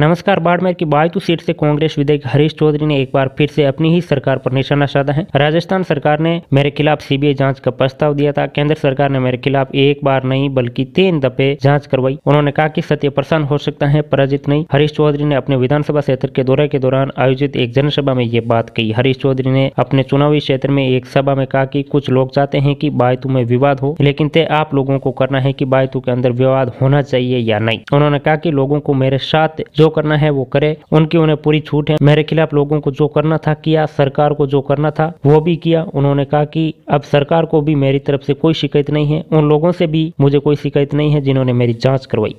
नमस्कार बाड़मेर की बायतू सीट से कांग्रेस विधायक हरीश चौधरी ने एक बार फिर से अपनी ही सरकार पर निशाना साधा है राजस्थान सरकार ने मेरे खिलाफ सीबीआई जांच का प्रस्ताव दिया था केंद्र सरकार ने मेरे खिलाफ एक बार नहीं बल्कि तीन दफे जांच करवाई उन्होंने कहा कि सत्य प्रसन्न हो सकता है पराजित नहीं हरीश चौधरी ने अपने विधानसभा क्षेत्र के दौरे के दौरान आयोजित एक जनसभा में ये बात कही हरीश चौधरी ने अपने चुनावी क्षेत्र में एक सभा में कहा की कुछ लोग चाहते है की बायतू में विवाद हो लेकिन तय आप लोगों को करना है की बायतू के अंदर विवाद होना चाहिए या नहीं उन्होंने कहा की लोगों को मेरे साथ जो करना है वो करे उनकी उन्हें पूरी छूट है मेरे खिलाफ लोगों को जो करना था किया सरकार को जो करना था वो भी किया उन्होंने कहा कि अब सरकार को भी मेरी तरफ से कोई शिकायत नहीं है उन लोगों से भी मुझे कोई शिकायत नहीं है जिन्होंने मेरी जाँच करवाई